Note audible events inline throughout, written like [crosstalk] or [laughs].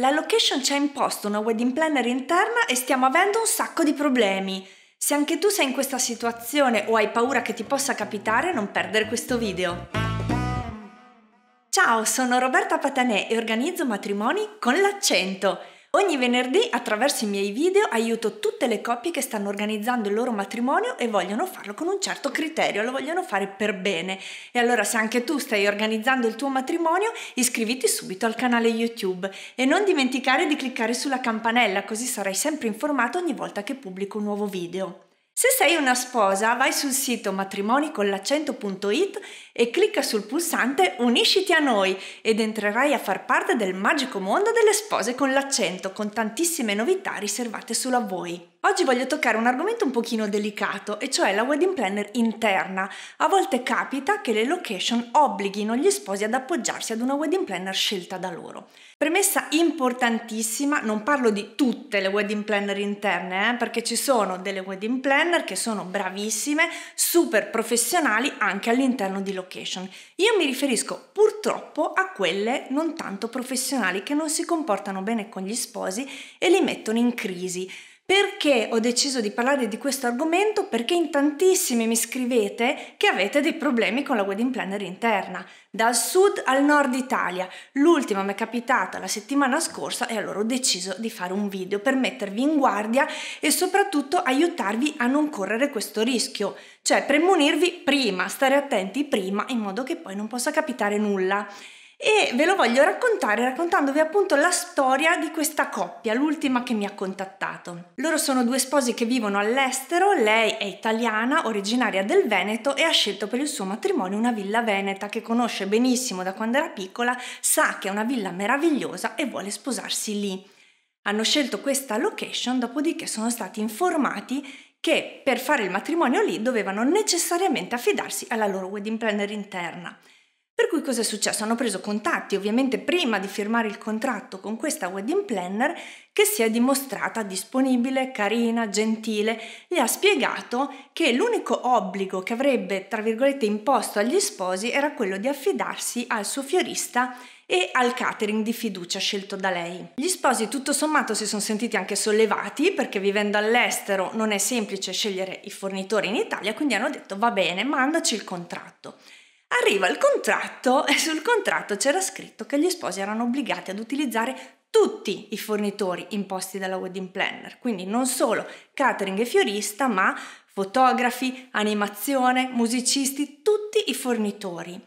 La location ci ha imposto una wedding planner interna e stiamo avendo un sacco di problemi. Se anche tu sei in questa situazione o hai paura che ti possa capitare, non perdere questo video. Ciao, sono Roberta Patanè e organizzo matrimoni con l'accento. Ogni venerdì attraverso i miei video aiuto tutte le coppie che stanno organizzando il loro matrimonio e vogliono farlo con un certo criterio, lo vogliono fare per bene. E allora se anche tu stai organizzando il tuo matrimonio iscriviti subito al canale YouTube e non dimenticare di cliccare sulla campanella così sarai sempre informato ogni volta che pubblico un nuovo video. Se sei una sposa, vai sul sito matrimonicollaccento.it e clicca sul pulsante Unisciti a noi ed entrerai a far parte del magico mondo delle spose con l'accento, con tantissime novità riservate solo a voi. Oggi voglio toccare un argomento un pochino delicato, e cioè la wedding planner interna. A volte capita che le location obblighino gli sposi ad appoggiarsi ad una wedding planner scelta da loro. Premessa importantissima, non parlo di tutte le wedding planner interne, eh, perché ci sono delle wedding planner che sono bravissime, super professionali anche all'interno di location. Io mi riferisco purtroppo a quelle non tanto professionali che non si comportano bene con gli sposi e li mettono in crisi. Perché ho deciso di parlare di questo argomento? Perché in tantissimi mi scrivete che avete dei problemi con la wedding planner interna, dal sud al nord Italia. L'ultima mi è capitata la settimana scorsa e allora ho deciso di fare un video per mettervi in guardia e soprattutto aiutarvi a non correre questo rischio, cioè premunirvi prima, stare attenti prima in modo che poi non possa capitare nulla e ve lo voglio raccontare raccontandovi appunto la storia di questa coppia, l'ultima che mi ha contattato. Loro sono due sposi che vivono all'estero, lei è italiana, originaria del Veneto e ha scelto per il suo matrimonio una villa veneta che conosce benissimo da quando era piccola, sa che è una villa meravigliosa e vuole sposarsi lì. Hanno scelto questa location, dopodiché sono stati informati che per fare il matrimonio lì dovevano necessariamente affidarsi alla loro wedding planner interna. Per cui cosa è successo? Hanno preso contatti ovviamente prima di firmare il contratto con questa wedding planner che si è dimostrata disponibile, carina, gentile. Gli ha spiegato che l'unico obbligo che avrebbe, tra virgolette, imposto agli sposi era quello di affidarsi al suo fiorista e al catering di fiducia scelto da lei. Gli sposi tutto sommato si sono sentiti anche sollevati perché vivendo all'estero non è semplice scegliere i fornitori in Italia, quindi hanno detto va bene, mandaci il contratto. Arriva il contratto e sul contratto c'era scritto che gli sposi erano obbligati ad utilizzare tutti i fornitori imposti dalla wedding planner, quindi non solo catering e fiorista, ma fotografi, animazione, musicisti, tutti i fornitori.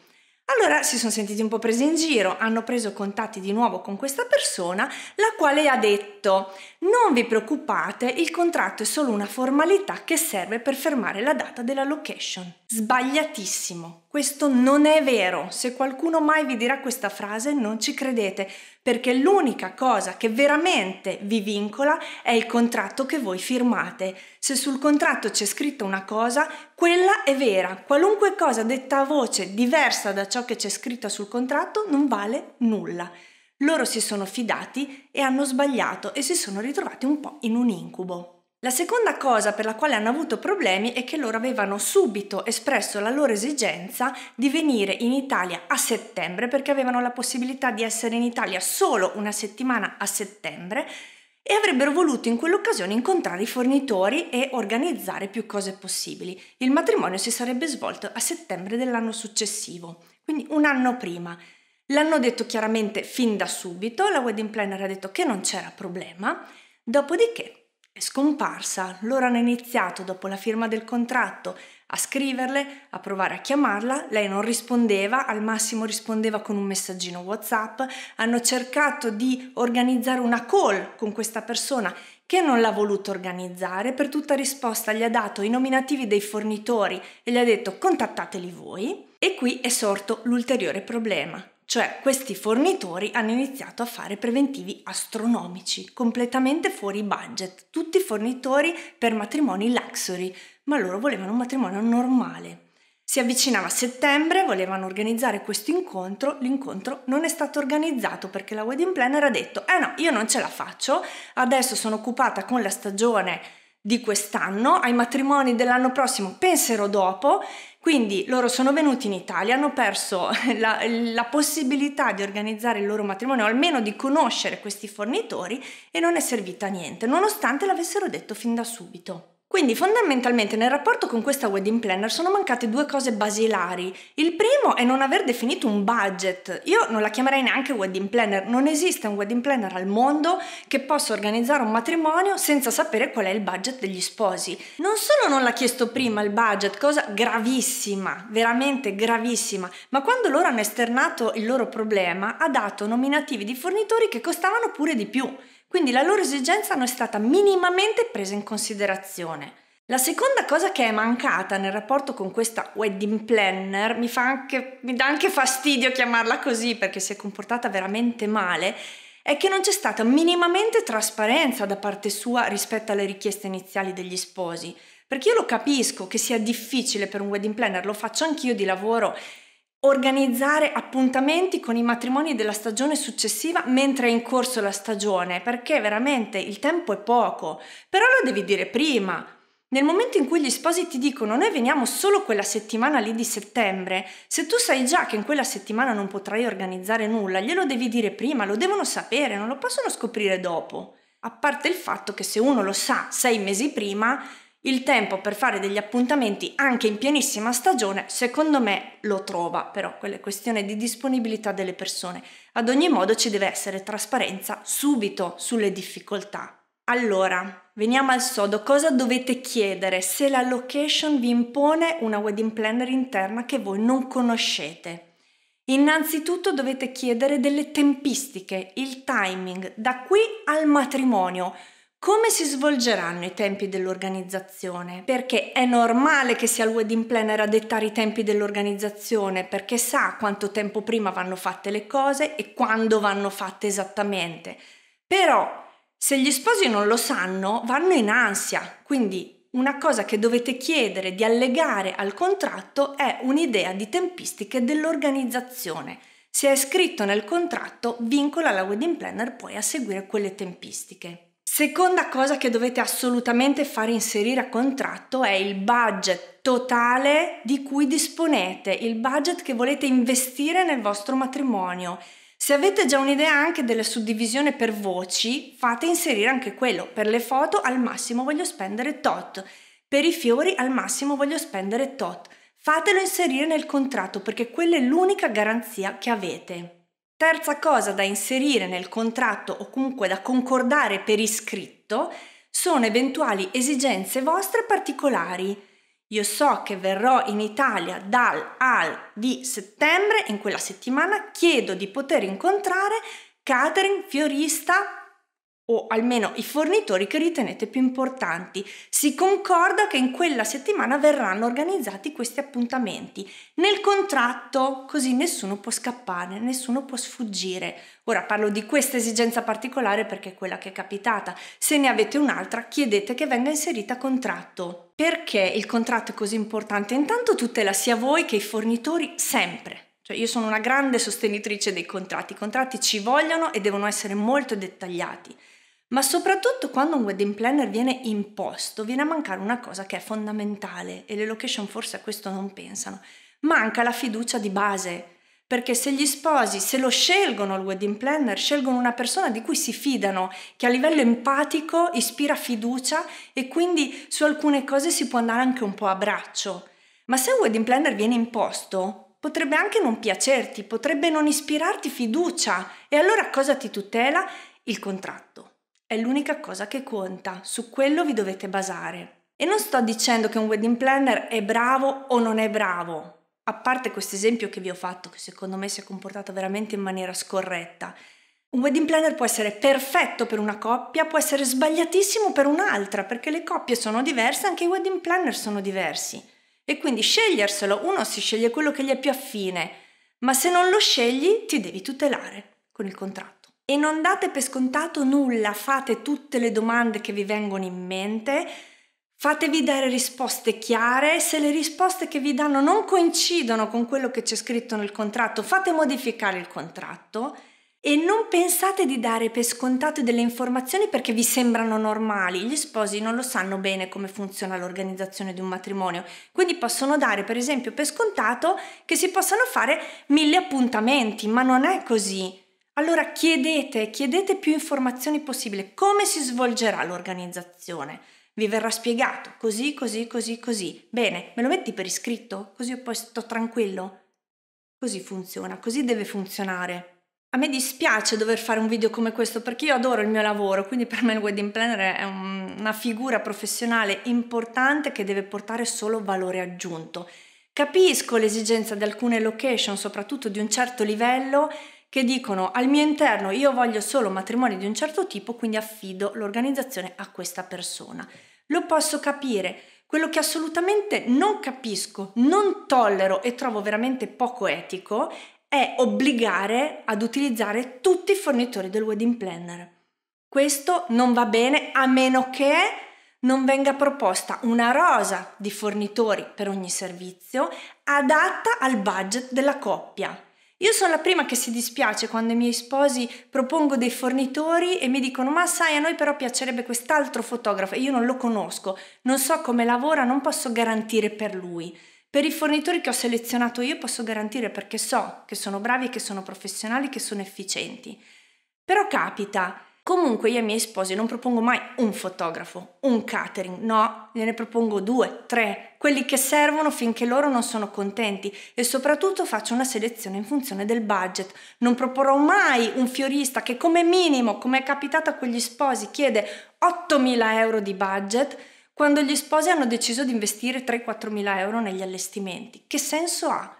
Allora si sono sentiti un po' presi in giro, hanno preso contatti di nuovo con questa persona, la quale ha detto non vi preoccupate, il contratto è solo una formalità che serve per fermare la data della location. Sbagliatissimo. Questo non è vero. Se qualcuno mai vi dirà questa frase, non ci credete, perché l'unica cosa che veramente vi vincola è il contratto che voi firmate. Se sul contratto c'è scritta una cosa, quella è vera. Qualunque cosa detta a voce diversa da ciò che c'è scritto sul contratto non vale nulla. Loro si sono fidati e hanno sbagliato e si sono ritrovati un po' in un incubo. La seconda cosa per la quale hanno avuto problemi è che loro avevano subito espresso la loro esigenza di venire in Italia a settembre perché avevano la possibilità di essere in Italia solo una settimana a settembre e avrebbero voluto in quell'occasione incontrare i fornitori e organizzare più cose possibili. Il matrimonio si sarebbe svolto a settembre dell'anno successivo, quindi un anno prima. L'hanno detto chiaramente fin da subito, la wedding planner ha detto che non c'era problema, dopodiché è scomparsa, loro hanno iniziato dopo la firma del contratto a scriverle, a provare a chiamarla, lei non rispondeva, al massimo rispondeva con un messaggino WhatsApp, hanno cercato di organizzare una call con questa persona che non l'ha voluto organizzare, per tutta risposta gli ha dato i nominativi dei fornitori e gli ha detto contattateli voi e qui è sorto l'ulteriore problema. Cioè questi fornitori hanno iniziato a fare preventivi astronomici, completamente fuori budget, tutti fornitori per matrimoni luxury, ma loro volevano un matrimonio normale. Si avvicinava settembre, volevano organizzare questo incontro, l'incontro non è stato organizzato perché la wedding planner ha detto eh no, io non ce la faccio, adesso sono occupata con la stagione di quest'anno, ai matrimoni dell'anno prossimo penserò dopo, quindi loro sono venuti in Italia, hanno perso [laughs] la, la, possibilità di organizzare il loro matrimonio, o almeno di conoscere questi fornitori e non è servita a niente, nonostante l'avessero detto fin da subito. Quindi fondamentalmente nel rapporto con questa wedding planner sono mancate due cose basilari. Il primo è non aver definito un budget. Io non la chiamerei neanche wedding planner, non esiste un wedding planner al mondo che possa organizzare un matrimonio senza sapere qual è il budget degli sposi. Non solo non l'ha chiesto prima il budget, cosa gravissima, veramente gravissima, ma quando loro hanno esternato il loro problema ha dato nominativi di fornitori che costavano pure di più. Quindi la loro esigenza non è stata minimamente presa in considerazione. La seconda cosa che è mancata nel rapporto con questa wedding planner, mi, anche, mi dà anche fastidio chiamarla così perché si è comportata veramente male, è che non c'è stata minimamente trasparenza da parte sua rispetto alle richieste iniziali degli sposi. Perché io lo capisco che sia difficile per un wedding planner, lo faccio anch'io di lavoro organizzare appuntamenti con i matrimoni della stagione successiva mentre è in corso la stagione, perché veramente il tempo è poco, però lo devi dire prima. Nel momento in cui gli sposi ti dicono noi veniamo solo quella settimana lì di settembre, se tu sai già che in quella settimana non potrai organizzare nulla, glielo devi dire prima, lo devono sapere, non lo possono scoprire dopo. A parte il fatto che se uno lo sa sei mesi prima, il tempo per fare degli appuntamenti anche in pienissima stagione, secondo me lo trova, però quella è questione di disponibilità delle persone. Ad ogni modo ci deve essere trasparenza subito sulle difficoltà. Allora, veniamo al sodo, cosa dovete chiedere se la location vi impone una wedding planner interna che voi non conoscete? Innanzitutto dovete chiedere delle tempistiche, il timing da qui al matrimonio. Come si svolgeranno i tempi dell'organizzazione? Perché è normale che sia il wedding planner a dettare i tempi dell'organizzazione, perché sa quanto tempo prima vanno fatte le cose e quando vanno fatte esattamente. Però se gli sposi non lo sanno, vanno in ansia. Quindi una cosa che dovete chiedere di allegare al contratto è un'idea di tempistiche dell'organizzazione. Se è scritto nel contratto, vincola la wedding planner poi a seguire quelle tempistiche. Seconda cosa che dovete assolutamente fare inserire a contratto è il budget totale di cui disponete, il budget che volete investire nel vostro matrimonio. Se avete già un'idea anche della suddivisione per voci, fate inserire anche quello. Per le foto al massimo voglio spendere tot, per i fiori al massimo voglio spendere tot. Fatelo inserire nel contratto perché quella è l'unica garanzia che avete. Terza cosa da inserire nel contratto o comunque da concordare per iscritto sono eventuali esigenze vostre particolari. Io so che verrò in Italia dal al di settembre, in quella settimana chiedo di poter incontrare Catherine Fiorista o almeno i fornitori che ritenete più importanti. Si concorda che in quella settimana verranno organizzati questi appuntamenti. Nel contratto così nessuno può scappare, nessuno può sfuggire. Ora parlo di questa esigenza particolare perché è quella che è capitata. Se ne avete un'altra chiedete che venga inserita a contratto. Perché il contratto è così importante? Intanto tutela sia voi che i fornitori sempre. Cioè io sono una grande sostenitrice dei contratti. I contratti ci vogliono e devono essere molto dettagliati ma soprattutto quando un wedding planner viene imposto, viene a mancare una cosa che è fondamentale e le location forse a questo non pensano. Manca la fiducia di base, perché se gli sposi, se lo scelgono il wedding planner, scelgono una persona di cui si fidano, che a livello empatico ispira fiducia e quindi su alcune cose si può andare anche un po' a braccio. Ma se un wedding planner viene imposto, potrebbe anche non piacerti, potrebbe non ispirarti fiducia e allora cosa ti tutela? Il contratto. È l'unica cosa che conta, su quello vi dovete basare. E non sto dicendo che un wedding planner è bravo o non è bravo, a parte questo esempio che vi ho fatto, che secondo me si è comportato veramente in maniera scorretta. Un wedding planner può essere perfetto per una coppia, può essere sbagliatissimo per un'altra, perché le coppie sono diverse, anche i wedding planner sono diversi. E quindi sceglierselo, uno si sceglie quello che gli è più affine, ma se non lo scegli ti devi tutelare con il contratto e non date per scontato nulla, fate tutte le domande che vi vengono in mente, fatevi dare risposte chiare, se le risposte che vi danno non coincidono con quello che c'è scritto nel contratto, fate modificare il contratto e non pensate di dare per scontato delle informazioni perché vi sembrano normali, gli sposi non lo sanno bene come funziona l'organizzazione di un matrimonio, quindi possono dare per esempio per scontato che si possano fare mille appuntamenti, ma non è così. Allora chiedete, chiedete più informazioni possibile. Come si svolgerà l'organizzazione? Vi verrà spiegato così, così, così, così. Bene, me lo metti per iscritto? Così io poi sto tranquillo. Così funziona, così deve funzionare. A me dispiace dover fare un video come questo perché io adoro il mio lavoro, quindi per me il wedding planner è una figura professionale importante che deve portare solo valore aggiunto. Capisco l'esigenza di alcune location, soprattutto di un certo livello, che dicono al mio interno io voglio solo matrimoni di un certo tipo, quindi affido l'organizzazione a questa persona. Lo posso capire, quello che assolutamente non capisco, non tollero e trovo veramente poco etico è obbligare ad utilizzare tutti i fornitori del wedding planner. Questo non va bene a meno che non venga proposta una rosa di fornitori per ogni servizio adatta al budget della coppia. Io sono la prima che si dispiace quando i miei sposi propongo dei fornitori e mi dicono ma sai a noi però piacerebbe quest'altro fotografo e io non lo conosco, non so come lavora, non posso garantire per lui. Per i fornitori che ho selezionato io posso garantire perché so che sono bravi, che sono professionali, che sono efficienti. Però capita Comunque io ai miei sposi non propongo mai un fotografo, un catering, no, ne propongo due, tre, quelli che servono finché loro non sono contenti e soprattutto faccio una selezione in funzione del budget. Non proporrò mai un fiorista che come minimo, come è capitato a quegli sposi, chiede 8.000 euro di budget quando gli sposi hanno deciso di investire 3 4000 euro negli allestimenti. Che senso ha?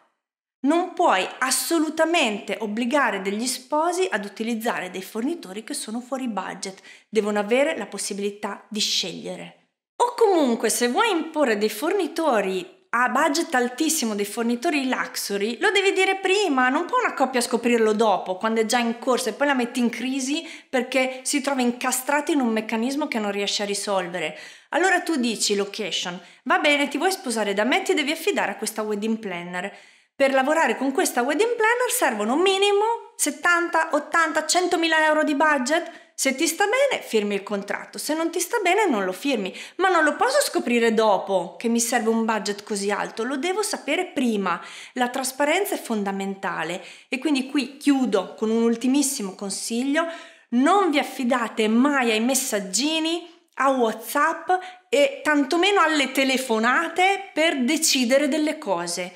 non puoi assolutamente obbligare degli sposi ad utilizzare dei fornitori che sono fuori budget, devono avere la possibilità di scegliere. O comunque se vuoi imporre dei fornitori a budget altissimo, dei fornitori luxury, lo devi dire prima, non può una coppia scoprirlo dopo, quando è già in corso e poi la metti in crisi perché si trova incastrata in un meccanismo che non riesce a risolvere. Allora tu dici location, va bene, ti vuoi sposare da me, ti devi affidare a questa wedding planner. Per lavorare con questa wedding planner servono minimo 70, 80, 100 mila euro di budget. Se ti sta bene, firmi il contratto, se non ti sta bene, non lo firmi. Ma non lo posso scoprire dopo che mi serve un budget così alto, lo devo sapere prima. La trasparenza è fondamentale e quindi qui chiudo con un ultimissimo consiglio. Non vi affidate mai ai messaggini, a WhatsApp e tantomeno alle telefonate per decidere delle cose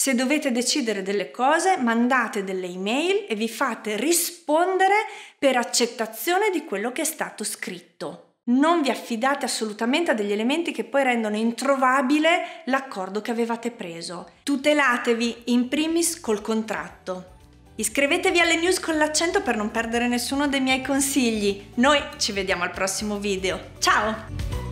se dovete decidere delle cose, mandate delle email e vi fate rispondere per accettazione di quello che è stato scritto. Non vi affidate assolutamente a degli elementi che poi rendono introvabile l'accordo che avevate preso. Tutelatevi in primis col contratto. Iscrivetevi alle news con l'accento per non perdere nessuno dei miei consigli. Noi ci vediamo al prossimo video. Ciao!